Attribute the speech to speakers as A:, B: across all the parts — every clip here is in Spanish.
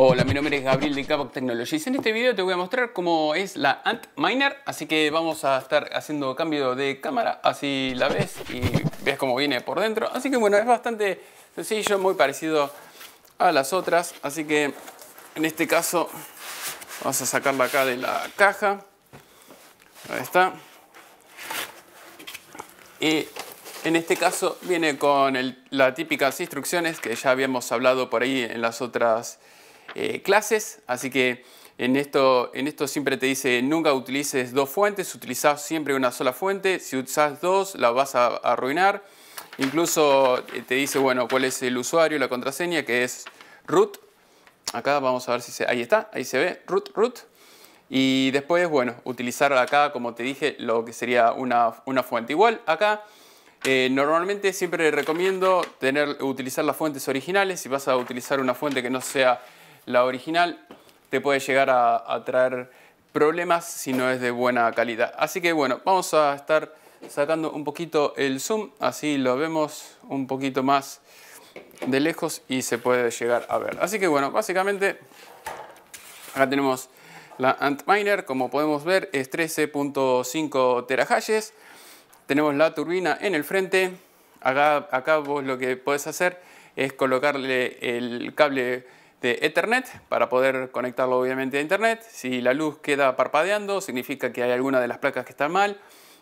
A: Hola, mi nombre es Gabriel de Cabo Technologies. En este video te voy a mostrar cómo es la Ant Miner, así que vamos a estar haciendo cambio de cámara, así la ves y ves cómo viene por dentro. Así que bueno, es bastante sencillo, muy parecido a las otras, así que en este caso vamos a sacarla acá de la caja. Ahí está. Y en este caso viene con las típicas instrucciones que ya habíamos hablado por ahí en las otras eh, clases, así que en esto, en esto siempre te dice nunca utilices dos fuentes, utilizás siempre una sola fuente, si usas dos la vas a, arruinar. Incluso eh, te dice, bueno, cuál es el usuario, la contraseña, que es root. Acá vamos a ver si se... Ahí está, ahí se ve, root, root. Y después, bueno, utilizar acá, como te dije, lo que sería una, una fuente. Igual acá, eh, normalmente siempre recomiendo tener, utilizar las fuentes originales. Si vas a utilizar una fuente que no sea la original te puede llegar a, traer problemas si no es de buena calidad. Así que bueno, vamos a estar sacando un poquito el zoom, así lo vemos un poquito más de lejos y se puede llegar a ver. Así que bueno, básicamente acá tenemos la Antminer, como podemos ver es 13.5 terahashes. Tenemos la turbina en el frente. Acá, acá vos lo que podés hacer es colocarle el cable de Ethernet para poder conectarlo obviamente a Internet. Si la luz queda parpadeando, significa que hay alguna de las placas que está mal,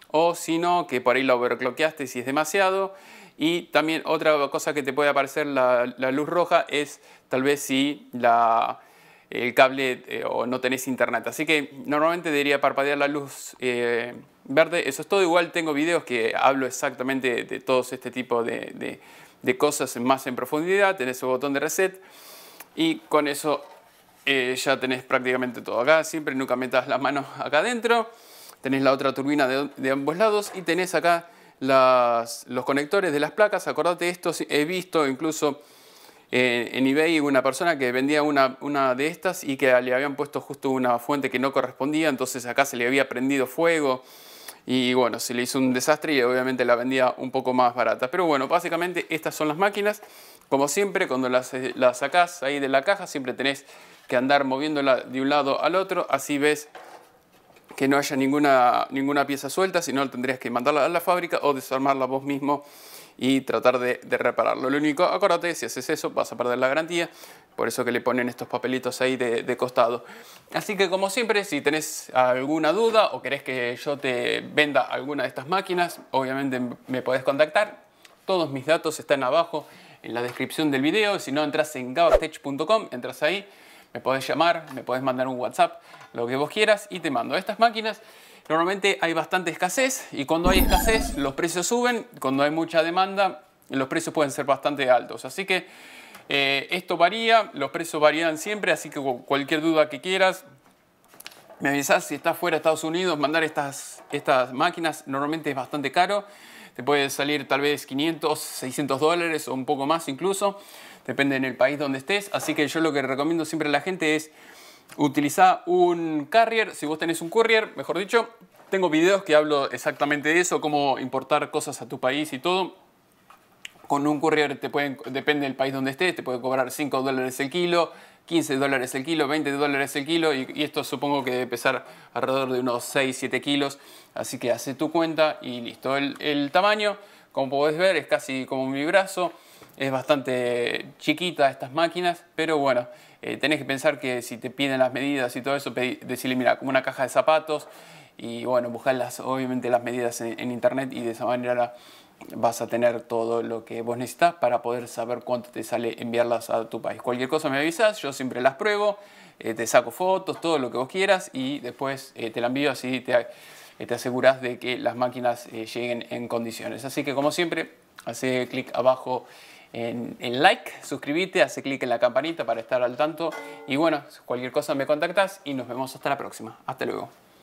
A: o si no, que por ahí la overclockeaste si es demasiado. Y también otra cosa que te puede aparecer la, luz roja es tal vez si la, el cable eh, o no tenés internet. Así que normalmente debería parpadear la luz eh, verde. Eso es todo. Igual tengo videos que hablo exactamente de, todos este tipo de, de, de cosas más en profundidad. Tenés ese botón de reset y con eso eh, ya tenés prácticamente todo acá. Siempre nunca metas las manos acá adentro. Tenés la otra turbina de, ambos lados y tenés acá los conectores de las placas. Acordate esto, he visto incluso eh, en eBay una persona que vendía una, una, de estas y que le habían puesto justo una fuente que no correspondía, entonces acá se le había prendido fuego y bueno, se le hizo un desastre y obviamente la vendía un poco más barata. Pero bueno, básicamente estas son las máquinas. Como siempre, cuando las, eh, las sacás ahí de la caja, siempre tenés que andar moviéndola de un lado al otro, así ves que no haya ninguna, ninguna pieza suelta, sino tendrías que mandarla a la fábrica o desarmarla vos mismo y tratar de, repararlo. Lo único, acuérdate, si haces eso vas a perder la garantía, por eso que le ponen estos papelitos ahí de, costado. Así que como siempre, si tenés alguna duda o querés que yo te venda alguna de estas máquinas, obviamente me podés contactar. Todos mis datos están abajo en la descripción del video. Si no, entras en gavatech.com, entras ahí, me podés llamar, me podés mandar un WhatsApp, lo que vos quieras y te mando estas máquinas. Normalmente hay bastante escasez y cuando hay escasez los precios suben, cuando hay mucha demanda los precios pueden ser bastante altos. Así que eh, esto varía, los precios varían siempre, así que cualquier duda que quieras, me avisas si estás fuera de Estados Unidos, mandar estas, estas máquinas normalmente es bastante caro. Te puede salir tal vez 500, 600 dólares o un poco más incluso, depende en el país donde estés. Así que yo lo que recomiendo siempre a la gente es utiliza un carrier, si vos tenés un courier, mejor dicho, tengo videos que hablo exactamente de eso, cómo importar cosas a tu país y todo. Con un courier te pueden, depende del país donde estés, te puede cobrar 5 dólares el kilo, 15 dólares el kilo, 20 dólares el kilo y, esto supongo que debe pesar alrededor de unos 6, 7 kilos. Así que hace tu cuenta y listo. El, el tamaño, como podés ver, es casi como mi brazo. Es bastante chiquita estas máquinas, pero bueno, eh, tenés que pensar que si te piden las medidas y todo eso, decirle, mira, como una caja de zapatos y bueno, buscarlas obviamente las medidas en, internet y de esa manera vas a tener todo lo que vos necesitas para poder saber cuánto te sale enviarlas a tu país. Cualquier cosa me avisas, yo siempre las pruebo, eh, te saco fotos, todo lo que vos quieras y después eh, te la envío así te, te aseguras de que las máquinas lleguen en condiciones. Así que como siempre, Hace clic abajo en, like, suscríbete, hace clic en la campanita para estar al tanto. Y bueno, cualquier cosa me contactas y nos vemos hasta la próxima. Hasta luego.